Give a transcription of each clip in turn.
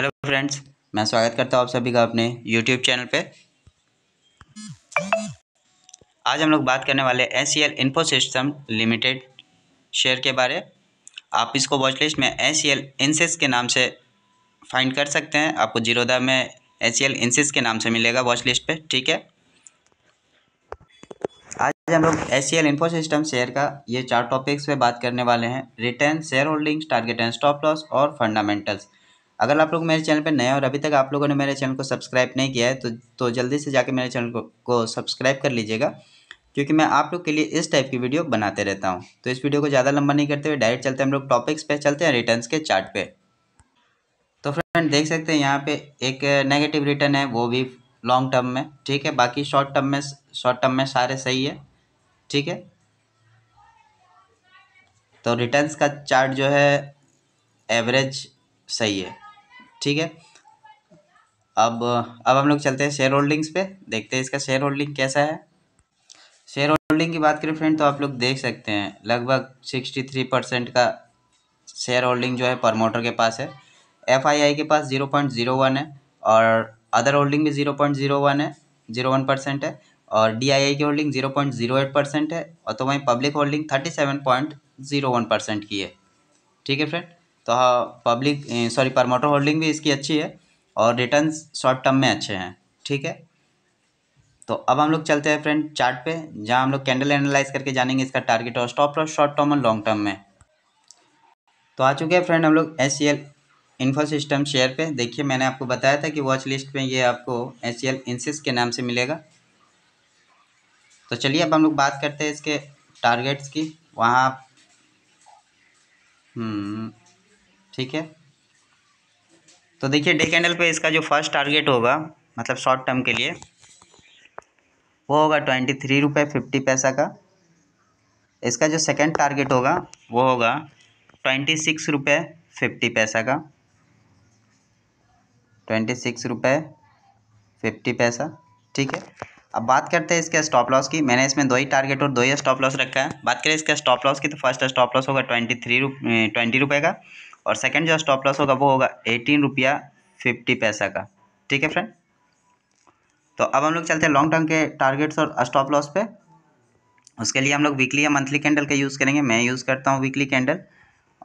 hello friends मैं स्वागत करता हूँ आप सभी का अपने यूट्यूब चैनल पे आज हम लोग बात करने वाले S C L info system limited share के बारे आप इसको वॉच लिस्ट में एस सी एल इंसेस के नाम से फाइंड कर सकते हैं आपको जीरोदा में एस सी एल इंसिस के नाम से मिलेगा वॉच लिस्ट पर ठीक है आज हम लोग S C L info system share का ये चार टॉपिक्स पे बात करने वाले हैं return share holdings target and stop loss और फंडामेंटल्स अगर आप लोग मेरे चैनल पर नए और अभी तक आप लोगों ने मेरे चैनल को सब्सक्राइब नहीं किया है तो तो जल्दी से जाके मेरे चैनल को, को सब्सक्राइब कर लीजिएगा क्योंकि मैं आप लोग के लिए इस टाइप की वीडियो बनाते रहता हूँ तो इस वीडियो को ज़्यादा लंबा नहीं करते हुए डायरेक्ट चलते हैं हम लोग टॉपिक्स पर चलते हैं रिटर्न के चार्ट पे तो फ्रेंड देख सकते हैं यहाँ पर एक नेगेटिव रिटर्न है वो भी लॉन्ग टर्म में ठीक है बाकी शॉर्ट टर्म में शॉर्ट टर्म में सारे सही है ठीक है तो रिटर्न्स का चार्ट जो है एवरेज सही है ठीक है अब अब हम लोग चलते हैं शेयर होल्डिंग्स पे देखते हैं इसका शेयर होल्डिंग कैसा है शेयर होल्डिंग की बात करें फ्रेंड तो आप लोग देख सकते हैं लगभग सिक्सटी थ्री परसेंट का शेयर होल्डिंग जो है प्रमोटर के पास है एफ आई आई के पास ज़ीरो पॉइंट ज़ीरो वन है और अदर होल्डिंग भी ज़ीरो पॉइंट ज़ीरो वन है ज़ीरो वन परसेंट है और डी आई आई की holding zero point zero eight percent है और तो वहीं public holding thirty seven point zero one percent की है ठीक है फ्रेंड तो पब्लिक सॉरी प्रमोटर होल्डिंग भी इसकी अच्छी है और रिटर्न शॉर्ट टर्म में अच्छे हैं ठीक है तो अब हम लोग चलते हैं फ्रेंड चार्ट पे जहाँ हम लोग कैंडल एनालाइज करके जानेंगे इसका टारगेट और स्टॉप लॉस शॉर्ट टर्म और लॉन्ग टर्म में तो आ चुके हैं फ्रेंड हम लोग S C L info system share पर देखिए मैंने आपको बताया था कि वॉच लिस्ट में ये आपको एस सी एल इंसिस के नाम से मिलेगा तो चलिए अब हम लोग बात करते हैं इसके टारगेट्स की वहाँ हम्म, ठीक है तो देखिए डे कैंडल पे इसका जो फर्स्ट टारगेट होगा मतलब शॉर्ट टर्म के लिए वो होगा ट्वेंटी थ्री रुपये फिफ्टी पैसा का इसका जो सेकंड टारगेट होगा वो होगा ट्वेंटी सिक्स रुपये फिफ्टी पैसा का ट्वेंटी सिक्स रुपये फिफ्टी पैसा ठीक है अब बात करते हैं इसके स्टॉप लॉस की मैंने इसमें दो ही टारगेट और दो ही स्टॉप लॉस रखा है बात करें इसका स्टॉप लॉस की तो फर्स्ट स्टॉप लॉस होगा ट्वेंटी थ्री ट्वेंटी रुपये का और सेकंड जो स्टॉप लॉस होगा वो होगा एटीन रुपया फिफ्टी पैसा का ठीक है फ्रेंड तो अब हम लोग चलते हैं लॉन्ग टर्म के टारगेट्स और स्टॉप लॉस पे उसके लिए हम लोग वीकली या मंथली कैंडल का यूज़ करेंगे मैं यूज़ करता हूँ वीकली कैंडल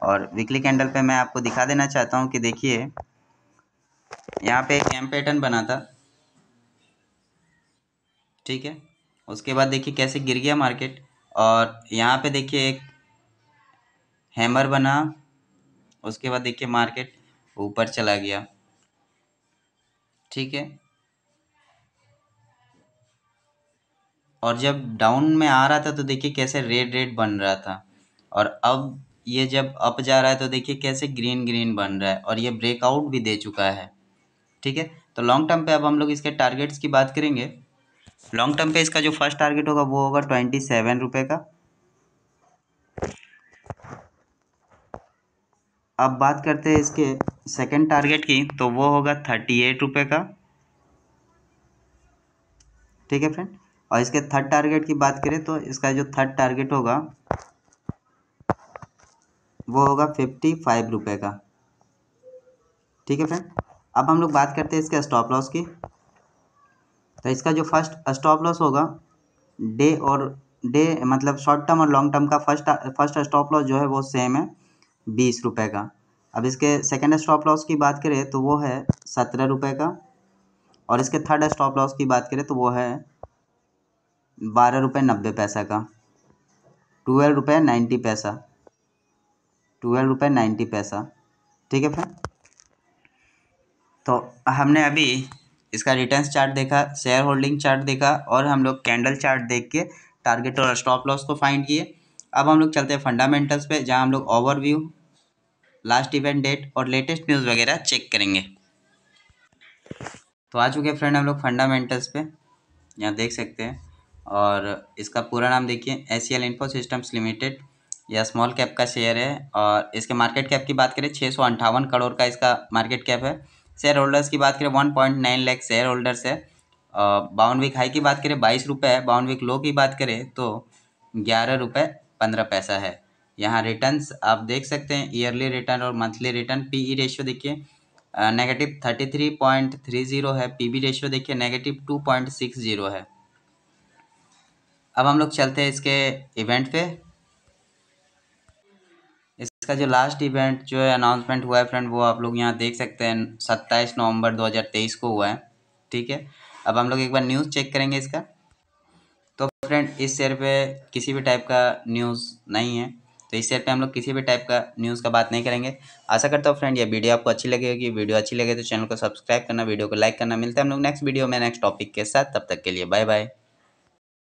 और वीकली कैंडल पर मैं आपको दिखा देना चाहता हूँ कि देखिए यहाँ पर एक एम पैटर्न बना था ठीक है उसके बाद देखिए कैसे गिर गया मार्केट और यहाँ पे देखिए एक हैमर बना उसके बाद देखिए मार्केट ऊपर चला गया ठीक है और जब डाउन में आ रहा था तो देखिए कैसे रेड रेड बन रहा था और अब ये जब अप जा रहा है तो देखिए कैसे ग्रीन ग्रीन बन रहा है और ये ब्रेकआउट भी दे चुका है ठीक है तो लॉन्ग टर्म पे अब हम लोग इसके टारगेट्स की बात करेंगे लॉन्ग टर्म पे इसका जो फर्स्ट टारगेट होगा वो होगा ट्वेंटी सेवन रुपये का अब बात करते हैं इसके सेकंड टारगेट की तो वो होगा थर्टी एट रुपये का ठीक है फ्रेंड और इसके थर्ड टारगेट की बात करें तो इसका जो थर्ड टारगेट होगा वो होगा फिफ्टी फाइव रुपये का ठीक है फ्रेंड अब हम लोग बात करते हैं इसके स्टॉप लॉस की तो इसका जो फर्स्ट स्टॉप लॉस होगा डे और डे मतलब शॉर्ट टर्म और लॉन्ग टर्म का फर्स्ट फर्स्ट स्टॉप लॉस जो है वो सेम है बीस रुपए का अब इसके सेकेंड स्टॉप लॉस की बात करें तो वो है सत्रह रुपये का और इसके थर्ड स्टॉप लॉस की बात करें तो वो है बारह रुपये नब्बे पैसा का ट्वेल्व रुपये नाइन्टी पैसा ट्वेल्व रुपये नाइन्टी पैसा ठीक है फिर तो हमने अभी इसका रिटर्न चार्ट देखा शेयर होल्डिंग चार्ट देखा और हम लोग कैंडल चार्ट देख के टारगेट और स्टॉप लॉस को फाइंड किए अब हम लोग चलते हैं फंडामेंटल्स पे जहाँ हम लोग ओवरव्यू लास्ट इवेंट डेट और लेटेस्ट न्यूज़ वगैरह चेक करेंगे तो आ चुके फ्रेंड हम लोग फंडामेंटल्स पे यहाँ देख सकते हैं और इसका पूरा नाम देखिए S L info systems limited यह स्मॉल कैप का शेयर है और इसके मार्केट कैप की बात करें छः सौ अंठावन करोड़ का इसका मार्केट कैप है शेयर होल्डर्स की बात करें one point nine lakh share holders है बाउंड वीक हाई की बात करें बाईस रुपये है वीक लो की बात करें तो ग्यारह रुपये पंद्रह पैसा है यहाँ रिटर्न्स आप देख सकते हैं ईयरली रिटर्न और monthly return P E ratio देखिए negative thirty three point three zero है पी बी रेशियो देखिए negative two point six zero है अब हम लोग चलते हैं इसके इवेंट पे इसका जो लास्ट इवेंट जो है अनाउंसमेंट हुआ है फ्रेंड वो आप लोग यहाँ देख सकते हैं सत्ताईस नवंबर तेईस को हुआ है ठीक है अब हम लोग एक बार न्यूज़ चेक करेंगे इसका फ्रेंड इस शेयर पे किसी भी टाइप का न्यूज़ नहीं है तो इस शेयर पे हम लोग किसी भी टाइप का न्यूज़ का बात नहीं करेंगे आशा करता हूँ फ्रेंड ये वीडियो आपको अच्छी लगे होगी वीडियो अच्छी लगे तो चैनल को सब्सक्राइब करना वीडियो को लाइक करना मिलता है हम लोग नेक्स्ट वीडियो में नेक्स्ट टॉपिक के साथ तब तक के लिए बाय बाय